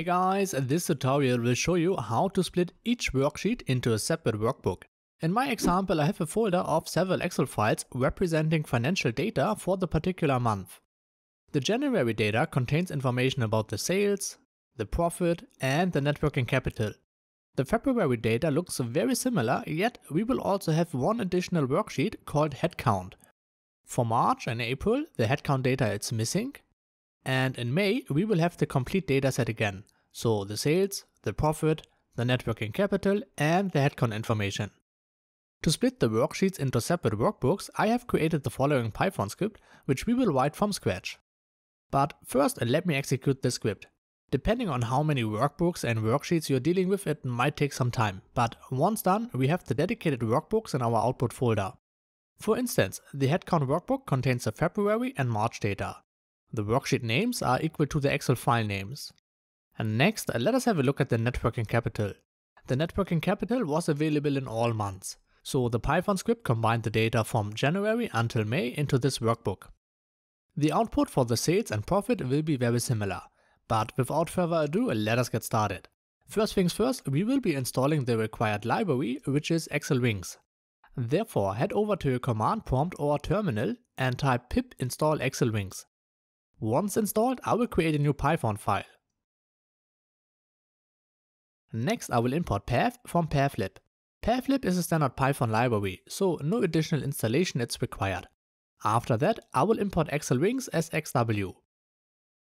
Hey guys, this tutorial will show you how to split each worksheet into a separate workbook. In my example I have a folder of several Excel files representing financial data for the particular month. The January data contains information about the sales, the profit and the net working capital. The February data looks very similar yet we will also have one additional worksheet called headcount. For March and April the headcount data is missing and in May, we will have the complete dataset again. So the sales, the profit, the networking capital, and the headcount information. To split the worksheets into separate workbooks, I have created the following Python script, which we will write from scratch. But first, let me execute the script. Depending on how many workbooks and worksheets you're dealing with, it might take some time, but once done, we have the dedicated workbooks in our output folder. For instance, the headcount workbook contains the February and March data. The worksheet names are equal to the Excel file names. And next, uh, let us have a look at the networking capital. The networking capital was available in all months, so the Python script combined the data from January until May into this workbook. The output for the sales and profit will be very similar, but without further ado, let us get started. First things first, we will be installing the required library, which is Excel Wings. Therefore, head over to your command prompt or terminal and type pip install Excel Wings. Once installed, I will create a new Python file. Next, I will import path from pathlib. Pathlib is a standard Python library, so no additional installation is required. After that, I will import Excel as XW.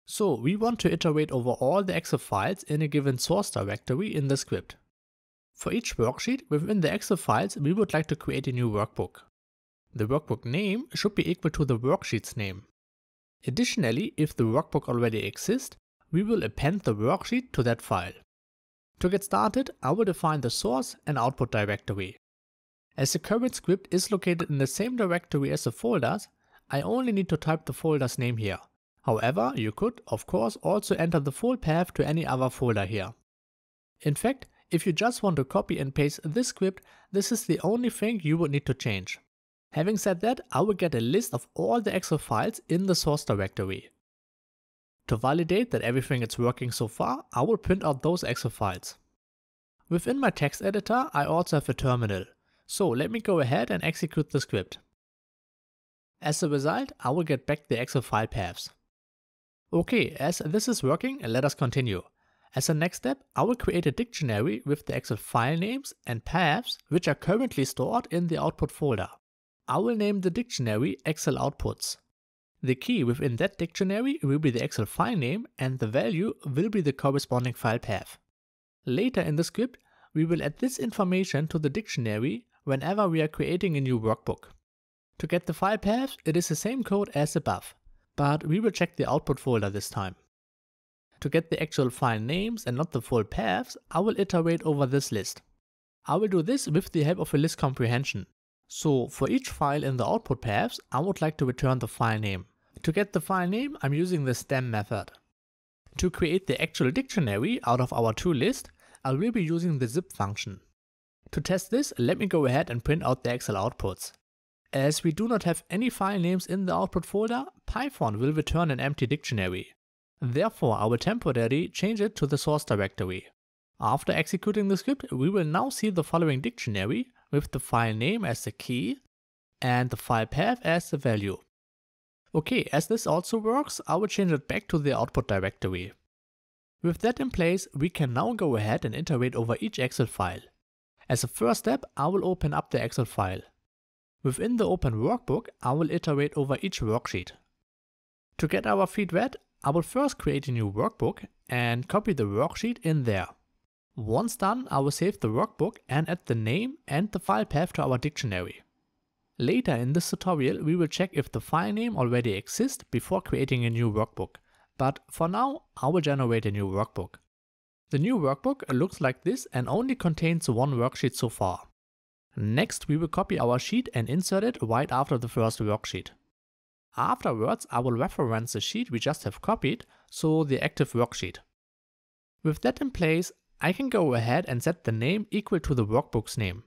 So we want to iterate over all the Excel files in a given source directory in the script. For each worksheet within the Excel files, we would like to create a new workbook. The workbook name should be equal to the worksheet's name. Additionally, if the workbook already exists, we will append the worksheet to that file. To get started, I will define the source and output directory. As the current script is located in the same directory as the folders, I only need to type the folder's name here. However, you could, of course, also enter the full path to any other folder here. In fact, if you just want to copy and paste this script, this is the only thing you would need to change. Having said that, I will get a list of all the Excel files in the source directory. To validate that everything is working so far, I will print out those Excel files. Within my text editor, I also have a terminal. So let me go ahead and execute the script. As a result, I will get back the Excel file paths. Okay, as this is working, let us continue. As a next step, I will create a dictionary with the Excel file names and paths which are currently stored in the output folder. I will name the dictionary Excel outputs. The key within that dictionary will be the Excel file name and the value will be the corresponding file path. Later in the script, we will add this information to the dictionary whenever we are creating a new workbook. To get the file path, it is the same code as above, but we will check the output folder this time. To get the actual file names and not the full paths, I will iterate over this list. I will do this with the help of a list comprehension. So for each file in the output paths, I would like to return the file name. To get the file name, I'm using the stem method. To create the actual dictionary out of our to list, I will be using the zip function. To test this, let me go ahead and print out the Excel outputs. As we do not have any file names in the output folder, Python will return an empty dictionary. Therefore, I will temporarily change it to the source directory. After executing the script, we will now see the following dictionary, with the file name as the key and the file path as the value. Okay, as this also works, I will change it back to the output directory. With that in place, we can now go ahead and iterate over each Excel file. As a first step, I will open up the Excel file. Within the open workbook, I will iterate over each worksheet. To get our feet wet, I will first create a new workbook and copy the worksheet in there. Once done, I will save the workbook and add the name and the file path to our dictionary. Later in this tutorial, we will check if the file name already exists before creating a new workbook. But for now, I will generate a new workbook. The new workbook looks like this and only contains one worksheet so far. Next, we will copy our sheet and insert it right after the first worksheet. Afterwards, I will reference the sheet we just have copied, so the active worksheet. With that in place, I can go ahead and set the name equal to the workbook's name.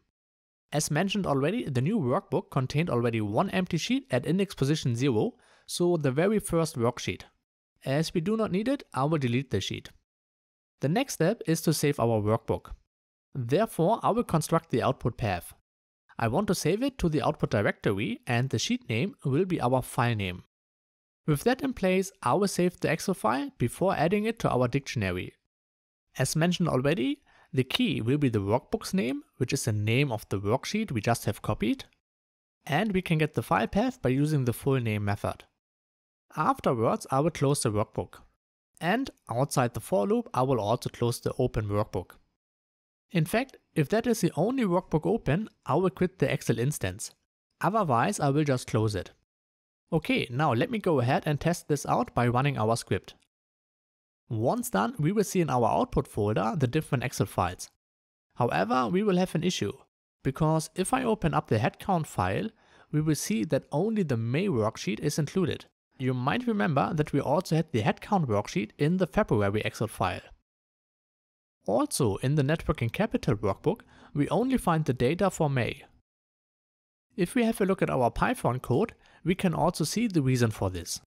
As mentioned already, the new workbook contained already one empty sheet at index position 0, so the very first worksheet. As we do not need it, I will delete the sheet. The next step is to save our workbook. Therefore, I will construct the output path. I want to save it to the output directory and the sheet name will be our file name. With that in place, I will save the Excel file before adding it to our dictionary, as mentioned already, the key will be the workbook's name, which is the name of the worksheet we just have copied, and we can get the file path by using the full name method. Afterwards, I will close the workbook. And outside the for loop, I will also close the open workbook. In fact, if that is the only workbook open, I will quit the Excel instance. Otherwise, I will just close it. Okay, now let me go ahead and test this out by running our script. Once done, we will see in our output folder the different Excel files. However, we will have an issue, because if I open up the headcount file, we will see that only the May worksheet is included. You might remember that we also had the headcount worksheet in the February Excel file. Also in the networking capital workbook, we only find the data for May. If we have a look at our Python code, we can also see the reason for this.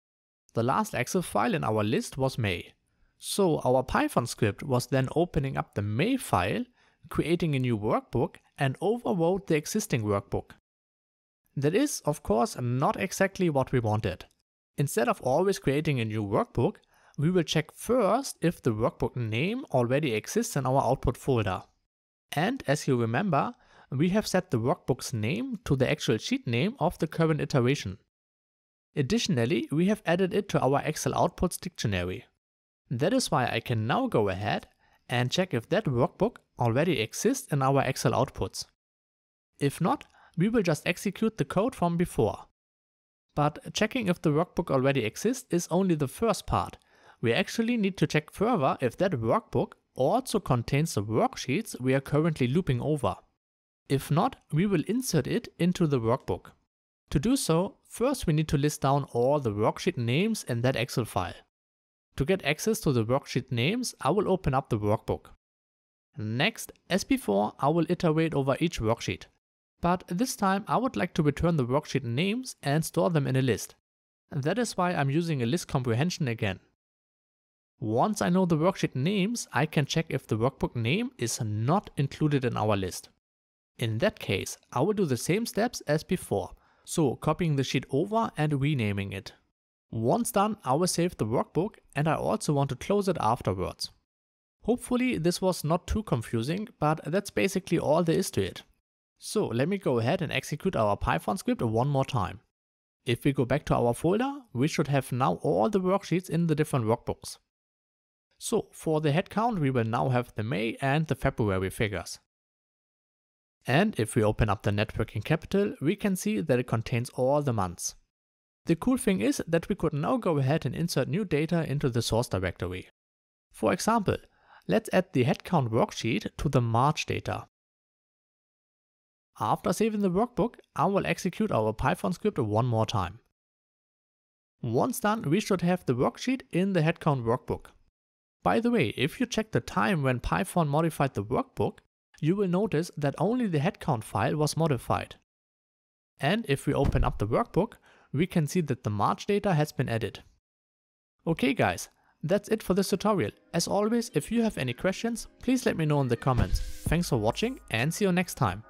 The last Excel file in our list was May, so our Python script was then opening up the May file, creating a new workbook and overwrote the existing workbook. That is, of course, not exactly what we wanted. Instead of always creating a new workbook, we will check first if the workbook name already exists in our output folder. And as you remember, we have set the workbook's name to the actual sheet name of the current iteration. Additionally, we have added it to our Excel outputs dictionary. That is why I can now go ahead and check if that workbook already exists in our Excel outputs. If not, we will just execute the code from before. But checking if the workbook already exists is only the first part. We actually need to check further if that workbook also contains the worksheets we are currently looping over. If not, we will insert it into the workbook. To do so, first we need to list down all the worksheet names in that Excel file. To get access to the worksheet names, I will open up the workbook. Next, as before, I will iterate over each worksheet. But this time I would like to return the worksheet names and store them in a list. That is why I'm using a list comprehension again. Once I know the worksheet names, I can check if the workbook name is not included in our list. In that case, I will do the same steps as before, so copying the sheet over and renaming it. Once done, I will save the workbook and I also want to close it afterwards. Hopefully this was not too confusing, but that's basically all there is to it. So let me go ahead and execute our Python script one more time. If we go back to our folder, we should have now all the worksheets in the different workbooks. So for the headcount, we will now have the May and the February figures. And if we open up the networking capital, we can see that it contains all the months. The cool thing is that we could now go ahead and insert new data into the source directory. For example, let's add the headcount worksheet to the March data. After saving the workbook, I will execute our Python script one more time. Once done, we should have the worksheet in the headcount workbook. By the way, if you check the time when Python modified the workbook, you will notice that only the headcount file was modified. And if we open up the workbook, we can see that the March data has been added. Okay guys, that's it for this tutorial. As always, if you have any questions, please let me know in the comments. Thanks for watching and see you next time.